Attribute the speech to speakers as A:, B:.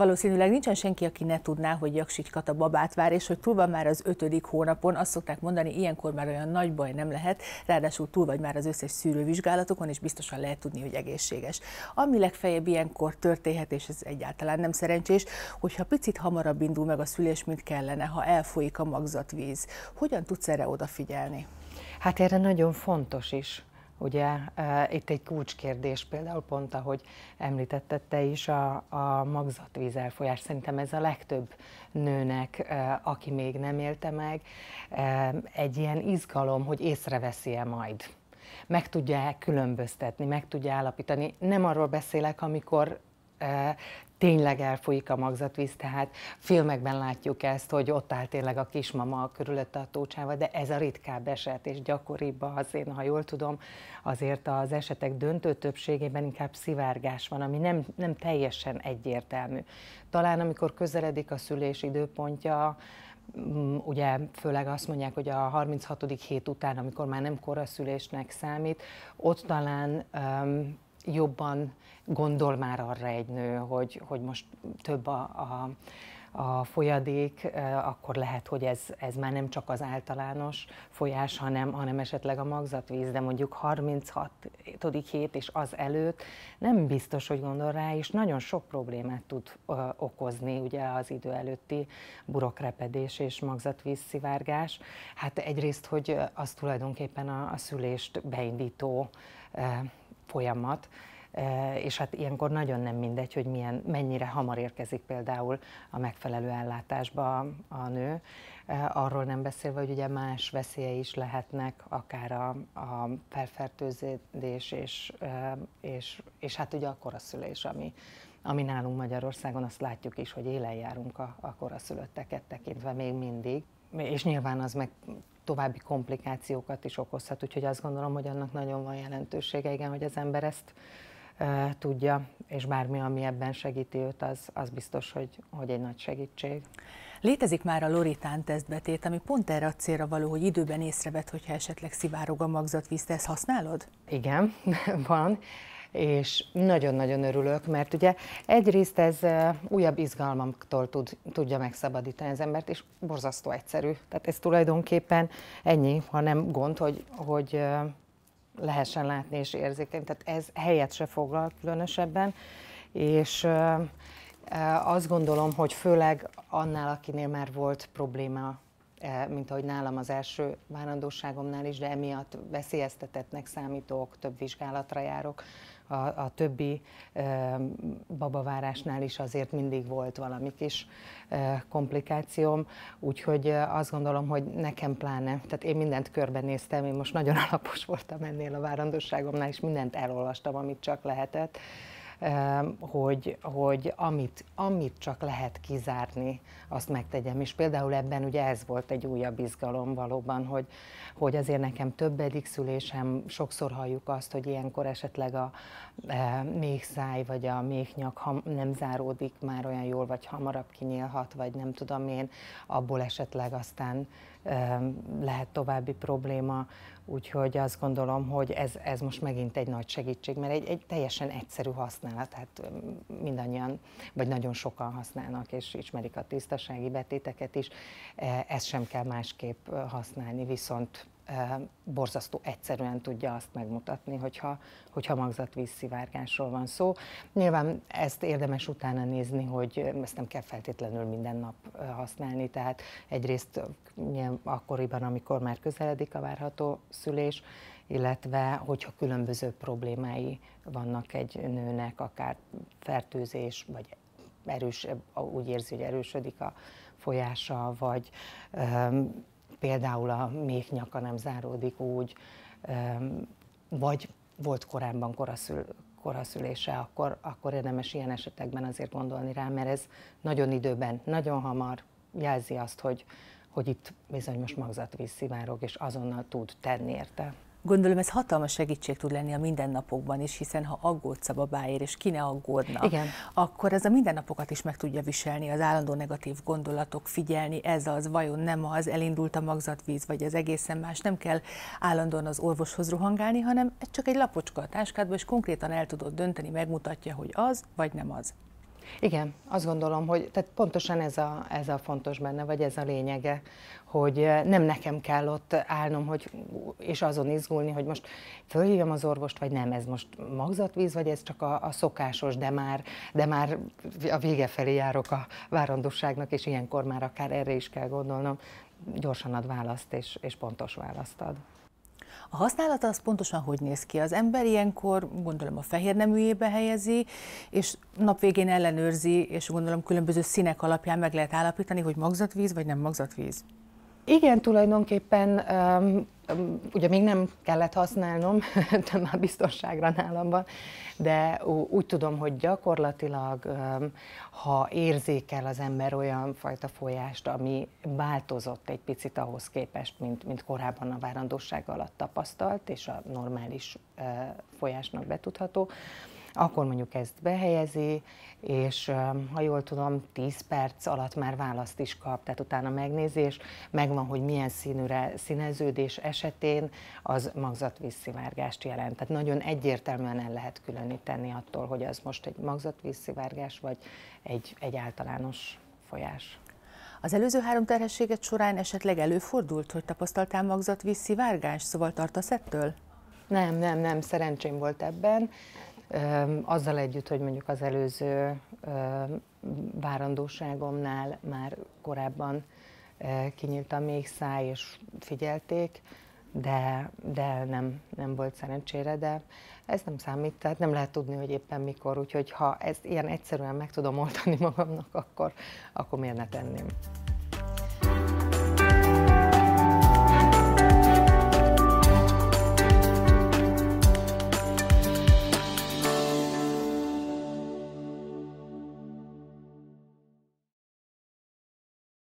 A: Valószínűleg nincsen senki, aki ne tudná, hogy Jaksics a babát vár, és hogy túl van már az ötödik hónapon, azt szokták mondani, ilyenkor már olyan nagy baj nem lehet, ráadásul túl vagy már az összes szűrővizsgálatokon, és biztosan lehet tudni, hogy egészséges. Ami legfeljebb ilyenkor történhet, és ez egyáltalán nem szerencsés, hogyha picit hamarabb indul meg a szülés, mint kellene, ha elfolyik a magzatvíz. Hogyan tudsz erre odafigyelni? Hát erre nagyon fontos is
B: Ugye e, itt egy kulcskérdés például pont, ahogy említetted te is, a, a magzatvíz elfolyás. Szerintem ez a legtöbb nőnek, e, aki még nem élte meg, e, egy ilyen izgalom, hogy észreveszi-e majd meg tudja különböztetni, meg tudja állapítani. Nem arról beszélek, amikor tényleg elfolyik a magzatvíz, tehát filmekben látjuk ezt, hogy ott áll tényleg a kismama körülötte a tócsával, de ez a ritkább eset, és gyakoribb az, én ha jól tudom, azért az esetek döntő többségében inkább szivárgás van, ami nem, nem teljesen egyértelmű. Talán amikor közeledik a szülés időpontja, mm, ugye főleg azt mondják, hogy a 36. hét után, amikor már nem koraszülésnek számít, ott talán um, jobban gondol már arra egy nő, hogy, hogy most több a, a, a folyadék, akkor lehet, hogy ez, ez már nem csak az általános folyás, hanem, hanem esetleg a magzatvíz, de mondjuk 36. hét és az előtt nem biztos, hogy gondol rá, és nagyon sok problémát tud ö, okozni ugye az idő előtti burokrepedés és magzatvíz szivárgás. Hát egyrészt, hogy az tulajdonképpen a, a szülést beindító ö, folyamat, e, és hát ilyenkor nagyon nem mindegy, hogy milyen, mennyire hamar érkezik például a megfelelő ellátásba a nő, e, arról nem beszélve, hogy ugye más veszélyei is lehetnek, akár a, a felfertőzés és, e, és, és hát ugye a koraszülés, ami, ami nálunk Magyarországon, azt látjuk is, hogy élen járunk a, a koraszülötteket tekintve még mindig és nyilván az meg további komplikációkat is okozhat, úgyhogy azt gondolom, hogy annak nagyon van jelentősége, igen, hogy az ember ezt e, tudja, és bármi, ami ebben segíti őt,
A: az, az biztos, hogy, hogy egy nagy segítség. Létezik már a loritán tesztbetét, ami pont erre a célra való, hogy időben észrevet, hogyha esetleg szivárog a magzatvíz, te ezt használod? Igen, van és nagyon-nagyon örülök, mert ugye egyrészt
B: ez újabb izgalmamtól tud, tudja megszabadítani az embert, és borzasztó egyszerű. Tehát ez tulajdonképpen ennyi, ha nem gond, hogy, hogy lehessen látni és érzékeny. Tehát ez helyet se foglal különösebben, és azt gondolom, hogy főleg annál, akinél már volt probléma E, mint ahogy nálam az első várandóságomnál is, de emiatt veszélyeztetetnek számítok, több vizsgálatra járok. A, a többi e, babavárásnál is azért mindig volt valami kis e, komplikációm, úgyhogy e, azt gondolom, hogy nekem pláne, tehát én mindent körbenéztem, én most nagyon alapos voltam ennél a várandóságomnál, és mindent elolvastam, amit csak lehetett hogy, hogy amit, amit csak lehet kizárni, azt megtegyem. És például ebben ugye ez volt egy újabb izgalom valóban, hogy, hogy azért nekem többedik szülésem, sokszor halljuk azt, hogy ilyenkor esetleg a e, még száj vagy a méhnyak nyak nem záródik már olyan jól, vagy hamarabb kinyílhat, vagy nem tudom én, abból esetleg aztán lehet további probléma, úgyhogy azt gondolom, hogy ez, ez most megint egy nagy segítség, mert egy, egy teljesen egyszerű használat, tehát mindannyian, vagy nagyon sokan használnak, és ismerik a tisztasági betéteket is, e, ezt sem kell másképp használni, viszont borzasztó egyszerűen tudja azt megmutatni, hogyha, hogyha magzatvíz szivárgásról van szó. Nyilván ezt érdemes utána nézni, hogy ezt nem kell feltétlenül minden nap használni, tehát egyrészt akkoriban, amikor már közeledik a várható szülés, illetve hogyha különböző problémái vannak egy nőnek, akár fertőzés, vagy erős, úgy érzi, hogy erősödik a folyása, vagy um, például a méhnyaka nem záródik úgy, vagy volt korábban koraszül, koraszülése, akkor, akkor érdemes ilyen esetekben azért gondolni rá, mert ez nagyon időben, nagyon hamar jelzi azt, hogy, hogy itt
A: bizony most magzatvíz szivárog, és azonnal tud tenni érte. Gondolom ez hatalmas segítség tud lenni a mindennapokban is, hiszen ha aggódsz a babáért, és ki ne aggódna, Igen. akkor ez a mindennapokat is meg tudja viselni, az állandó negatív gondolatok, figyelni, ez az, vajon nem az, elindult a magzatvíz, vagy az egészen más, nem kell állandóan az orvoshoz rohangálni, hanem csak egy lapocska a táskádba, és konkrétan el tudod dönteni, megmutatja, hogy az, vagy nem az.
B: Igen, azt gondolom, hogy tehát pontosan ez a, ez a fontos benne, vagy ez a lényege, hogy eh, nem nekem kell ott állnom, hogy, és azon izgulni, hogy most fölhívjam az orvost, vagy nem, ez most magzatvíz, vagy ez csak a, a szokásos, de már, de már a vége felé járok a várandóságnak, és ilyenkor már akár erre is kell gondolnom.
A: Gyorsan ad választ, és, és pontos választ ad. A használata az pontosan hogy néz ki? Az ember ilyenkor gondolom a fehér neműjébe helyezi, és napvégén ellenőrzi, és gondolom különböző színek alapján meg lehet állapítani, hogy magzatvíz vagy nem magzatvíz.
B: Igen, tulajdonképpen ugye még nem kellett használnom, de már biztonságra nálam van, de úgy tudom, hogy gyakorlatilag, ha érzékel az ember olyan fajta folyást, ami változott egy picit ahhoz képest, mint, mint korábban a várandóság alatt tapasztalt, és a normális eh, folyásnak betudható, akkor mondjuk ezt behelyezi, és um, ha jól tudom, 10 perc alatt már választ is kap, tehát utána megnézés, megvan, hogy milyen színűre színeződés esetén az magzatvízszivárgást jelent. Tehát nagyon egyértelműen el lehet különíteni attól, hogy az most egy magzatvízszivárgás, vagy
A: egy, egy általános folyás. Az előző három terhességet során esetleg előfordult, hogy tapasztaltál magzatvízszivárgást, szóval tartasz ettől? Nem, nem, nem, szerencsém volt ebben. Azzal együtt, hogy mondjuk az előző
B: várandóságomnál már korábban kinyílt a még száj, és figyelték, de, de nem, nem volt szerencsére, de ez nem számít, tehát nem lehet tudni, hogy éppen mikor, úgyhogy ha ezt ilyen egyszerűen meg tudom oldani magamnak, akkor, akkor miért ne tenném.